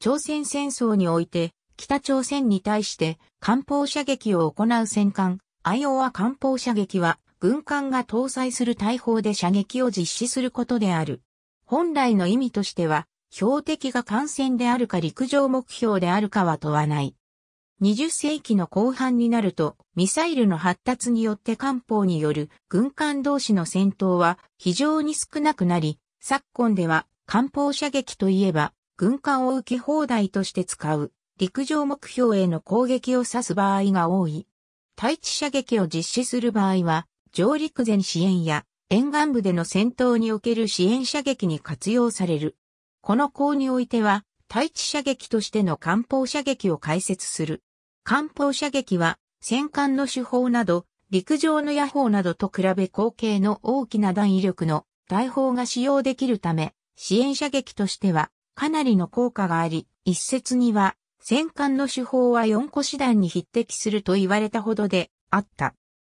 朝鮮戦争において、北朝鮮に対して艦砲射撃を行う戦艦、アイオワ艦砲射撃は、軍艦が搭載する大砲で射撃を実施することである。本来の意味としては、標的が艦船であるか陸上目標であるかは問わない。20世紀の後半になると、ミサイルの発達によって艦砲による軍艦同士の戦闘は非常に少なくなり、昨今では艦砲射撃といえば軍艦を受け放題として使う陸上目標への攻撃を指す場合が多い。対地射撃を実施する場合は、上陸前支援や沿岸部での戦闘における支援射撃に活用される。この項においては、対地射撃としての艦砲射撃を解説する。艦砲射撃は、戦艦の手法など、陸上の野砲などと比べ後継の大きな弾威力の大砲が使用できるため、支援射撃としてはかなりの効果があり、一説には、戦艦の手法は4個師団に匹敵すると言われたほどであった。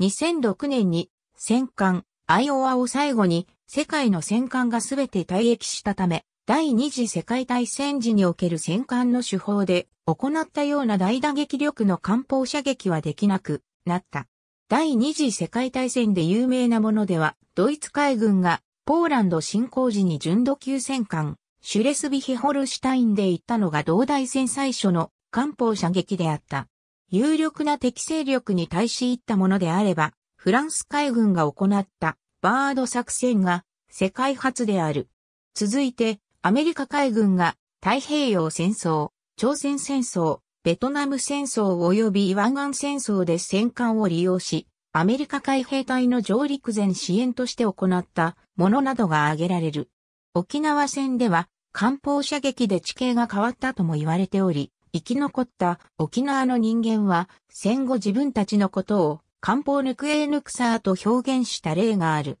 2006年に戦艦アイオワを最後に世界の戦艦が全て退役したため、第二次世界大戦時における戦艦の手法で行ったような大打撃力の艦砲射撃はできなくなった。第二次世界大戦で有名なものでは、ドイツ海軍がポーランド侵攻時に純度級戦艦シュレスビヒホルシュタインで行ったのが同大戦最初の艦砲射撃であった。有力な敵勢力に対し行ったものであれば、フランス海軍が行ったバード作戦が世界初である。続いて、アメリカ海軍が太平洋戦争、朝鮮戦争、ベトナム戦争及び湾岸戦争で戦艦を利用し、アメリカ海兵隊の上陸前支援として行ったものなどが挙げられる。沖縄戦では艦砲射撃で地形が変わったとも言われており、生き残った沖縄の人間は戦後自分たちのことを艦砲ヌクエーヌクサーと表現した例がある。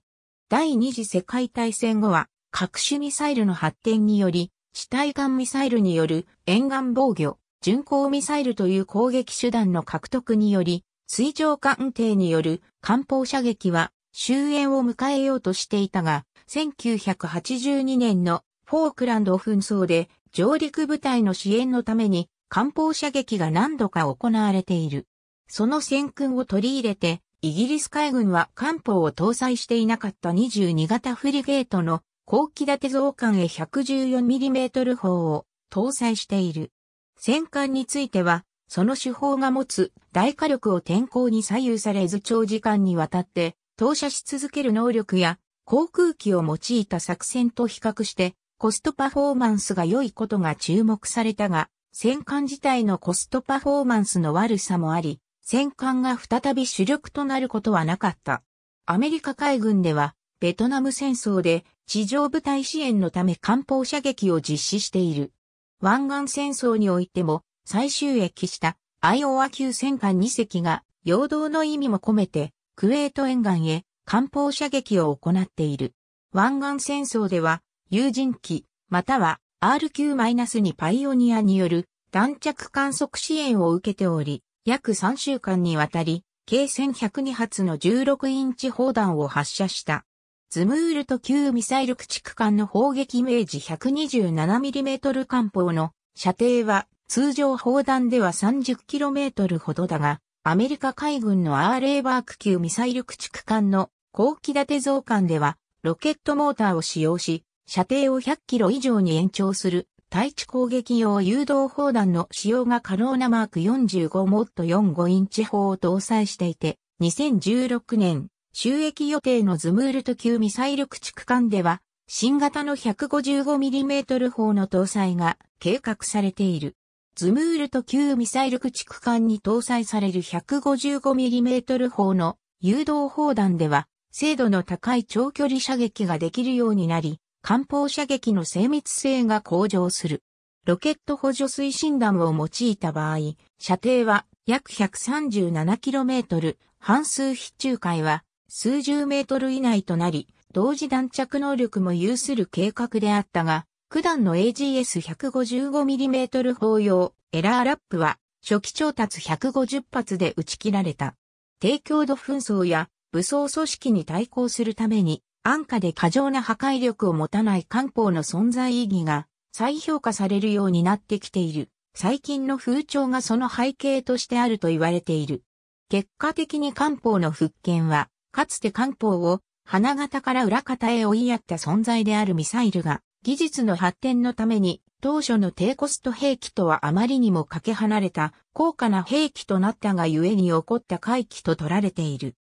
第二次世界大戦後は各種ミサイルの発展により、地対艦ミサイルによる沿岸防御、巡航ミサイルという攻撃手段の獲得により、水上艦艇による艦砲射撃は終焉を迎えようとしていたが、1982年のフォークランド紛争で上陸部隊の支援のために艦砲射撃が何度か行われている。その戦訓を取り入れて、イギリス海軍は艦砲を搭載していなかった22型フリゲートの後期立て増艦へ 114mm 砲を搭載している。戦艦については、その手法が持つ大火力を天候に左右されず長時間にわたって投射し続ける能力や航空機を用いた作戦と比較してコストパフォーマンスが良いことが注目されたが、戦艦自体のコストパフォーマンスの悪さもあり、戦艦が再び主力となることはなかった。アメリカ海軍では、ベトナム戦争で地上部隊支援のため艦砲射撃を実施している。湾岸戦争においても、最終役したアイオワ級戦艦2隻が、陽動の意味も込めて、クウェート沿岸へ艦砲射撃を行っている。湾岸戦争では、有人機、または RQ-2 パイオニアによる弾着観測支援を受けており、約3週間にわたり、計1102発の16インチ砲弾を発射した。ズムールと旧ミサイル駆逐艦の砲撃明治 127mm 艦砲の射程は通常砲弾では 30km ほどだが、アメリカ海軍の RA バーク級ミサイル駆逐艦の後期立て増艦ではロケットモーターを使用し、射程を100キロ以上に延長する対地攻撃用誘導砲弾の使用が可能なマーク45モッド45インチ砲を搭載していて、2016年、収益予定のズムールト級ミサイル駆逐艦では、新型の 155mm 砲の搭載が計画されている。ズムールト級ミサイル駆逐艦に搭載される 155mm 砲の誘導砲弾では、精度の高い長距離射撃ができるようになり、艦砲射撃の精密性が向上する。ロケット補助推進弾を用いた場合、射程は約 137km、半数必中海は数十メートル以内となり、同時弾着能力も有する計画であったが、九段の AGS155mm 砲用エラーラップは初期調達150発で打ち切られた。低強度紛争や武装組織に対抗するために安価で過剰な破壊力を持たない漢方の存在意義が再評価されるようになってきている。最近の風潮がその背景としてあると言われている。結果的に漢方の復権は、かつて漢方を花形から裏方へ追いやった存在であるミサイルが、技術の発展のために当初の低コスト兵器とはあまりにもかけ離れた高価な兵器となったがゆえに起こった回帰と取られている。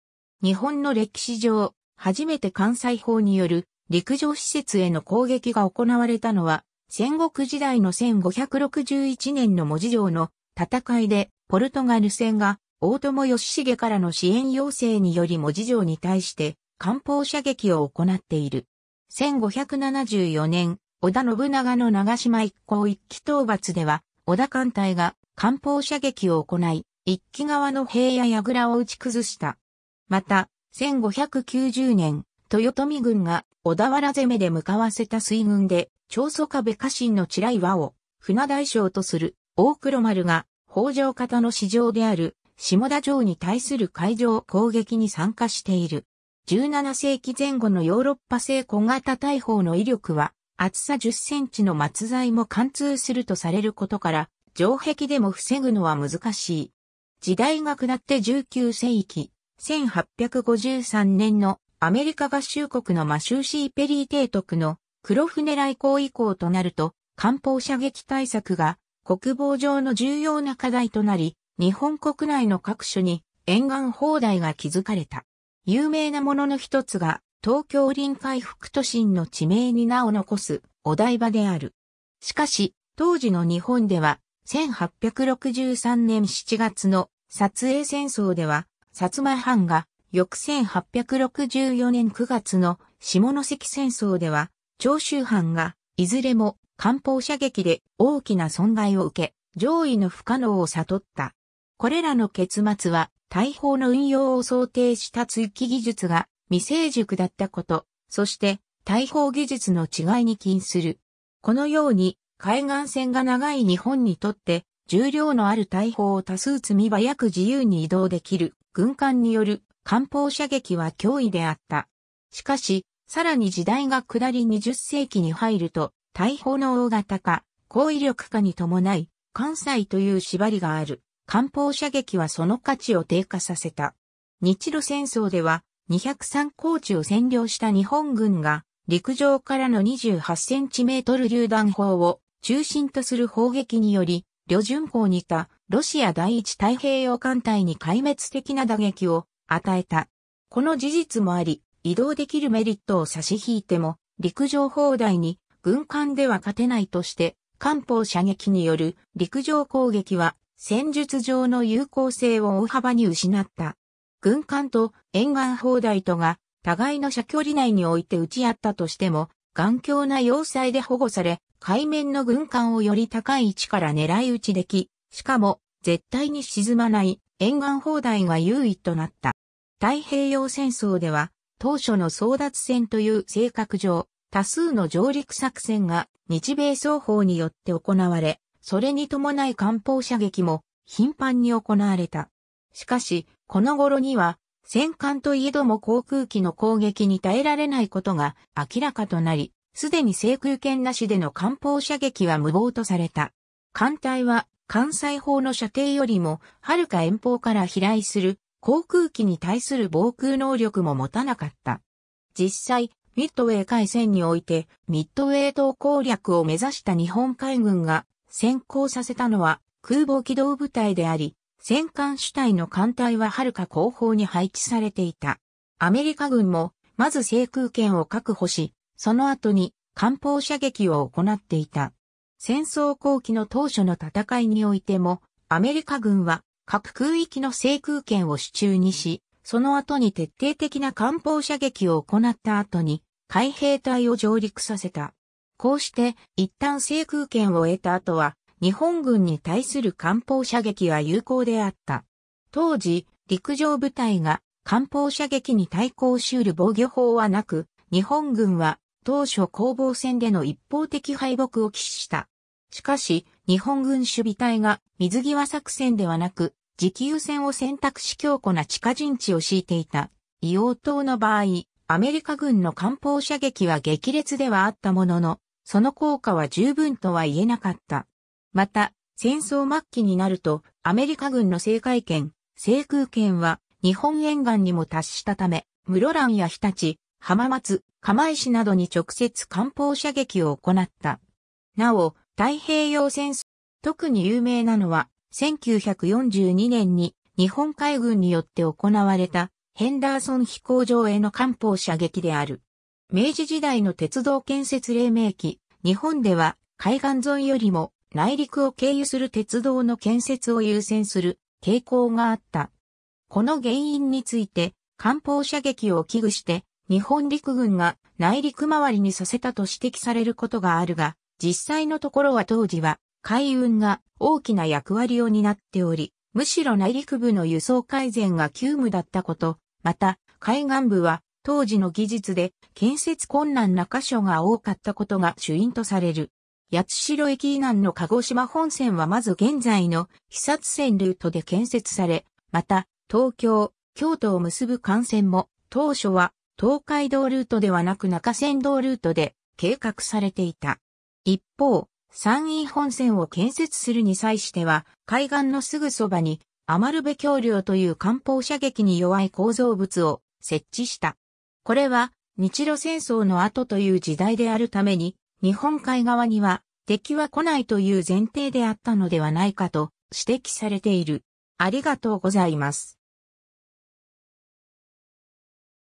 日本の歴史上、初めて関西法による陸上施設への攻撃が行われたのは、戦国時代の1561年の文字城の戦いで、ポルトガル戦が大友義重からの支援要請により文字城に対して艦砲射撃を行っている。1574年、織田信長の長島一行一騎討伐では、織田艦隊が艦砲射撃を行い、一騎側の兵や櫓を打ち崩した。また、1590年、豊臣軍が小田原攻めで向かわせた水軍で、長宗壁部家臣の地雷岩を船大将とする大黒丸が北条方の市場である下田城に対する海上攻撃に参加している。17世紀前後のヨーロッパ製小型大砲の威力は厚さ10センチの松材も貫通するとされることから、城壁でも防ぐのは難しい。時代が下って19世紀、1853年のアメリカ合衆国のマシューシー・ペリー提督の黒船来航以降となると、艦砲射撃対策が国防上の重要な課題となり、日本国内の各所に沿岸砲台が築かれた。有名なものの一つが、東京臨海副都心の地名に名を残すお台場である。しかし、当時の日本では、1863年7月の撮影戦争では、薩摩藩が翌1864年9月の下関戦争では、長州藩がいずれも艦砲射撃で大きな損害を受け、上位の不可能を悟った。これらの結末は、大砲の運用を想定した追記技術が未成熟だったこと、そして大砲技術の違いに起因する。このように、海岸線が長い日本にとって重量のある大砲を多数積み早く自由に移動できる軍艦による艦砲射撃は脅威であった。しかし、さらに時代が下り20世紀に入ると、大砲の大型化、高威力化に伴い、関西という縛りがある、艦砲射撃はその価値を低下させた。日露戦争では、203高地を占領した日本軍が、陸上からの28センチメートル榴弾砲を中心とする砲撃により、旅順港にたロシア第一太平洋艦隊に壊滅的な打撃を与えた。この事実もあり、移動できるメリットを差し引いても、陸上砲台に軍艦では勝てないとして、艦砲射撃による陸上攻撃は戦術上の有効性を大幅に失った。軍艦と沿岸砲台とが互いの射距離内において撃ち合ったとしても、頑強な要塞で保護され、海面の軍艦をより高い位置から狙い撃ちでき、しかも絶対に沈まない沿岸砲台が優位となった。太平洋戦争では当初の争奪戦という性格上、多数の上陸作戦が日米双方によって行われ、それに伴い艦砲射撃も頻繁に行われた。しかし、この頃には戦艦といえども航空機の攻撃に耐えられないことが明らかとなり、すでに制空権なしでの艦砲射撃は無謀とされた。艦隊は艦載砲の射程よりも、遥か遠方から飛来する航空機に対する防空能力も持たなかった。実際、ミッドウェー海戦において、ミッドウェー島攻略を目指した日本海軍が先行させたのは空母機動部隊であり、戦艦主体の艦隊は遥か後方に配置されていた。アメリカ軍も、まず制空権を確保し、その後に艦砲射撃を行っていた。戦争後期の当初の戦いにおいても、アメリカ軍は各空域の制空権を主中にし、その後に徹底的な艦砲射撃を行った後に、海兵隊を上陸させた。こうして、一旦制空権を得た後は、日本軍に対する艦砲射撃は有効であった。当時、陸上部隊が艦砲射撃に対抗しうる防御法はなく、日本軍は当初攻防戦での一方的敗北を喫した。しかし、日本軍守備隊が水際作戦ではなく、持久戦を選択し強固な地下陣地を敷いていた、硫黄島の場合、アメリカ軍の艦砲射撃は激烈ではあったものの、その効果は十分とは言えなかった。また、戦争末期になると、アメリカ軍の制海権、制空権は日本沿岸にも達したため、室蘭や日立、浜松、釜石などに直接艦砲射撃を行った。なお、太平洋戦争、特に有名なのは、1942年に日本海軍によって行われたヘンダーソン飛行場への艦砲射撃である。明治時代の鉄道建設黎明期、日本では海岸沿いよりも内陸を経由する鉄道の建設を優先する傾向があった。この原因について、艦砲射撃を危惧して日本陸軍が内陸回りにさせたと指摘されることがあるが、実際のところは当時は海運が大きな役割を担っており、むしろ内陸部の輸送改善が急務だったこと、また海岸部は当時の技術で建設困難な箇所が多かったことが主因とされる。八代駅以南の鹿児島本線はまず現在の被殺線ルートで建設され、また東京、京都を結ぶ幹線も当初は東海道ルートではなく中山道ルートで計画されていた。一方、山陰本線を建設するに際しては、海岸のすぐそばに、余部橋梁という艦砲射撃に弱い構造物を設置した。これは、日露戦争の後という時代であるために、日本海側には敵は来ないという前提であったのではないかと指摘されている。ありがとうございます。